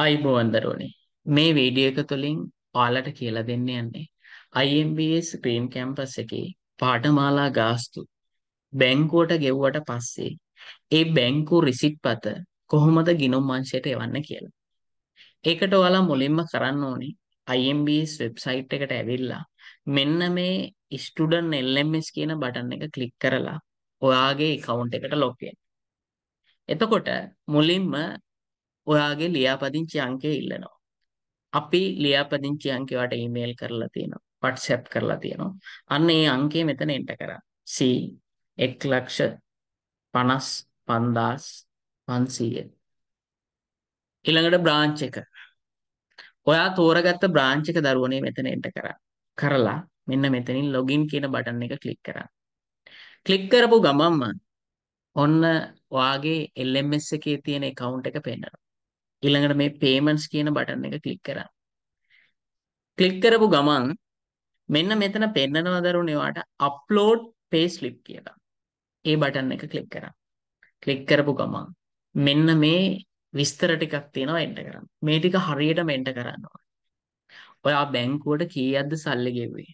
අයිබෝවන් දරුවනි මේ වීඩියෝ එක තුලින් ඔයාලට කියලා දෙන්න යන්නේ IMBS ප්‍රීම් කැම්පස් එකේ පාඨමාලා ගාස්තු බැංකුවට ගෙව්වට පස්සේ ඒ බැංකු රිසිට් පත කොහොමද ගිණුම් අංශයට එවන්න කියලා. ඒකට ඔයාලා මුලින්ම කරන්න ඕනේ IMBS වෙබ්සයිට් එකට ඇවිල්ලා මෙන්න මේ student LMS කියන බටන් එක ක්ලික් කරලා ඔයාගේ account එකට log එතකොට මුලින්ම ඔයාගේ ලියාපදිංචි අංකය ඉල්ලනවා. අපි ලියාපදිංචි අංකය වලට ඊමේල් කරලා තියෙනවා. WhatsApp කරලා තියෙනවා. අන්න ඒ අංකය මෙතන එන්ටර් කරා. C 155500. ඊළඟට බ්‍රාන්ච් එක. ඔයා තෝරගත්ත බ්‍රාන්ච් එක දරුවනේ මෙතන එන්ටර් කරා. කරලා මෙන්න මෙතනින් login කියන බටන් එක ක්ලික් කරා. ක්ලික් කරපු ගමන්ම ඔන්න ඔයාගේ LMS එකේ තියෙන account එක පේනවා. ඊළඟට මේ payments කියන බටන් එක ක්ලික් කරන්න. ක්ලික් කරපු ගමන් මෙන්න මෙතන පෙන්නනවා දරුණේ වාට upload payslip කියලා. ඒ බටන් එක ක්ලික් කරන්න. ක්ලික් කරපු ගමන් මෙන්න මේ විස්තර ටිකක් තියෙනවා එන්ටර් කරන්න. මේ ටික හරියටම එන්ටර් කරන්න ඕනේ. ඔයා බැංකුවට කීයක්ද සල්ලි ගෙව්වේ?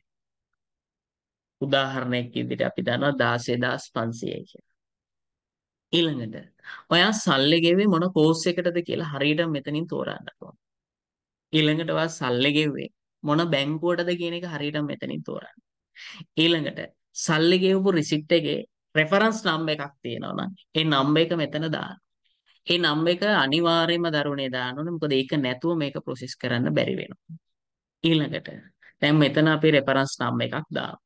උදාහරණයක් ඉදිරියට අපි දන්නවා 16500 කියලා. ඊළඟට ඔයා සල්ලි ගෙව්වේ මොන කෝස් එකටද කියලා හරියට මෙතනින් තෝරන්න ඕන. ඊළඟට ඔයා සල්ලි ගෙව්වේ මොන බැංකුවටද කියන එක හරියට මෙතනින් තෝරන්න. ඊළඟට සල්ලි ගෙවපු රිසිට් එකේ රෙෆරන්ස් නම්බර් එකක් තියෙනවා නම් ඒ නම්බර් එක මෙතන දාන්න. ඒ නම්බර් එක අනිවාර්යයෙන්ම දරුණේ දාන්න ඕනේ. මොකද ඒක නැතුව මේක ප්‍රොසෙස් කරන්න බැරි වෙනවා. ඊළඟට දැන් මෙතන අපි රෙෆරන්ස් නම්බර් එකක් දාමු.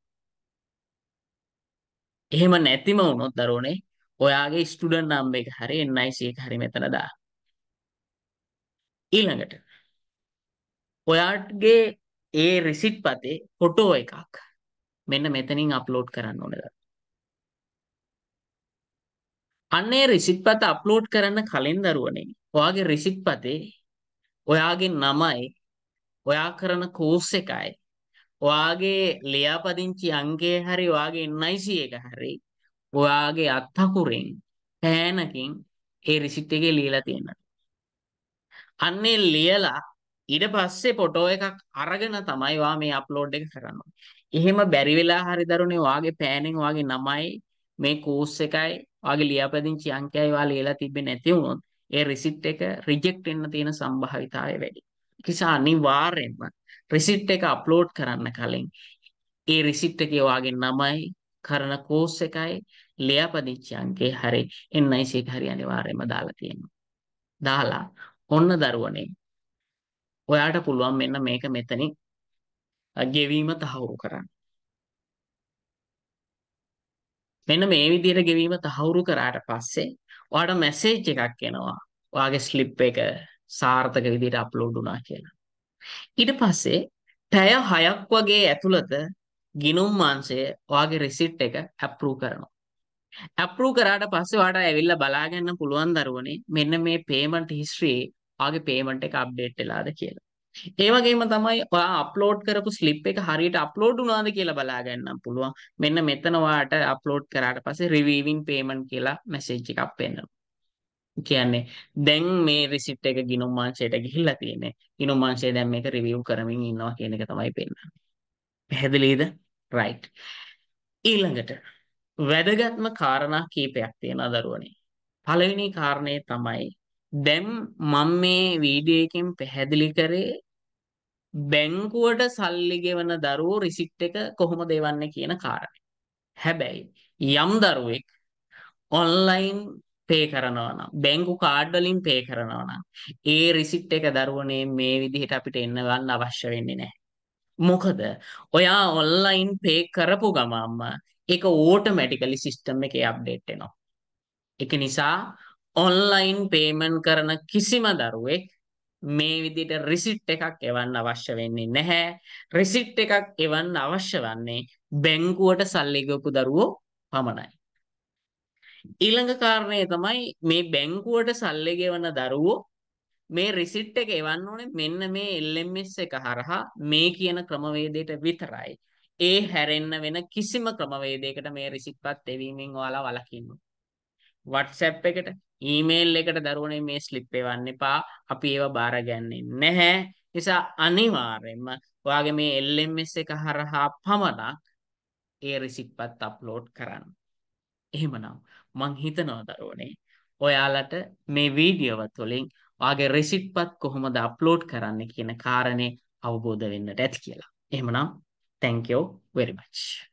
එහෙම නැතිම වුණොත් දරුණේ ඔයාගේ ස්ටුඩන්ට් නම් එක හරි NIC එක හරි මෙතන දාන්න. ඊළඟට ඔයාගේ ඒ රිසිට් පතේ ෆොටෝ එකක් මෙන්න මෙතනින් අප්ලෝඩ් කරන්න ඕනද? අන්නේ රිසිට් පත අප්ලෝඩ් කරන්න කලින් දරුවනේ ඔයාගේ රිසිට් පතේ ඔයාගේ නමයි ඔයා කරන කෝස් එකයි ඔයාගේ ලියාපදිංචි අංකය හරි ඔයාගේ NIC එක හරි ඔයාගේ අත්හකුරෙන් පෑනකින් ඒ රිසිට් එකේ ලියලා තියෙනවා. අන්නේ ලියලා ඊට පස්සේ ෆොටෝ එකක් අරගෙන තමයි වා මේ අප්ලෝඩ් එක කරන්නේ. එහෙම බැරි වෙලා හරි දරුනේ වාගේ පෑනෙන් වාගේ නමයි මේ කෝස් එකයි වාගේ ලියාපදිංචි අංකයයි වා ලියලා තිබ්බේ නැති වුණොත් ඒ රිසිට් එක රිජෙක්ට් වෙන්න තියෙන සම්භාවිතාවය වැඩි. නිසා අනිවාර්යයෙන්ම රිසිට් එක අප්ලෝඩ් කරන්න කලින් ඒ රිසිට් එකේ වාගේ නමයි කරන කෝස් එකයි ලියාපදිච්ච අංකේ හරි NIC එක හරි අනිවාර්යයෙන්ම දාලා තියෙනවා. දාලා ඔන්න දරුවනේ ඔයාට පුළුවන් මෙන්න මේක මෙතනින් ගෙවීම තහවුරු කරන්න. මෙන්න මේ විදිහට ගෙවීම තහවුරු කරාට පස්සේ ඔයාට මැසේජ් එකක් එනවා. ඔයාගේ ස්ලිප් එක සාර්ථක විදිහට අප්ලෝඩ් වුණා කියලා. ඊට පස්සේ පැය 6ක් වගේ ඇතුළත ගිනුම් මාංශය ඔයාගේ රිසිට් එක ඇප්‍රූව් කරනවා. ඇප්‍රූව් කරාට පස්සේ ඔයාට ඇවිල්ලා බලාගන්න පුළුවන් දරුවනේ මෙන්න මේ පේමන්ට් හිස්ටරියේ ඔයාගේ පේමන්ට් එක අප්ඩේට් වෙලාද කියලා. ඒ වගේම තමයි ඔයා අප්ලෝඩ් කරපු ස්ලිප් එක හරියට අප්ලෝඩ් වුණාද කියලා බලාගන්න පුළුවන්. මෙන්න මෙතන ඔයාට අප්ලෝඩ් කරාට පස්සේ රිවීවින් පේමන්ට් කියලා මැසේජ් එකක් පෙන්වනවා. කියන්නේ දැන් මේ රිසිට් එක ගිනුම් මාංශයට ගිහිල්ලා තියෙන්නේ. ගිනුම් මාංශය දැන් මේක රිවිව් කරමින් ඉන්නවා කියන එක තමයි පෙන්වන්නේ. පැහැදිලීද? right. ඊළඟට වැදගත්ම කාරණා කීපයක් තියෙනවා දරුවනේ. පළවෙනි කාරණේ තමයි දැන් මම මේ වීඩියෝ එකෙන් පැහැදිලි කරේ බැංකුවට සල්ලි ගෙවන දරුවෝ රිසිට් එක කොහොමද එවන්නේ කියන කාරණේ. හැබැයි යම් දරුවෙක් ඔන්ලයින් පේ කරනවා නම් බැංකු කාඩ් වලින් පේ කරනවා නම් ඒ රිසිට් එක දරුවනේ මේ විදිහට අපිට එන්න ගන්න අවශ්‍ය වෙන්නේ නැහැ. මොකද ඔයා ඔන්ලයින් පේ කරපු ගමම්ම ඒක ඕටෝමැටිකලි සිස්ටම් එකේ අප්ඩේට් වෙනවා. ඒක නිසා ඔන්ලයින් පේමන්ට් කරන කිසිම දරුවෙක් මේ විදිහට රිසිට් එකක් එවන්න අවශ්‍ය වෙන්නේ නැහැ. රිසිට් එකක් එවන්න අවශ්‍ය වන්නේ බැංකුවට සල්ලි ගොපු දරුවෝ පමණයි. ඊළඟ කාරණය තමයි මේ බැංකුවට සල්ලි ගෙවන දරුවෝ මේ රිසිට් එක එවන්න ඕනේ මෙන්න මේ LMS එක හරහා මේ කියන ක්‍රමවේදයට විතරයි. ඒ හැරෙන්න වෙන කිසිම ක්‍රමවේදයකට මේ රිසිට්පත් එවීමෙන් ඔයාලා වළකින්න. WhatsApp එකට, email එකට දරුවනේ මේ ස්ලිප් එවන්න එපා. අපි ඒව බාරගන්නේ නැහැ. නිසා අනිවාර්යයෙන්ම ඔයාගේ මේ LMS එක හරහා පමණක් ඒ රිසිට්පත් අප්ලෝඩ් කරන්න. එහෙමනම් මං හිතනවා දරුවනේ ඔයාලට මේ වීඩියෝව තුළින් ඔයාගේ රෙසිට්පත් කොහොමද අප්ලෝඩ් කරන්න කියන කාරණේ අවබෝධ වෙන්නට ඇති කියලා. එහෙමනම් thank you very much.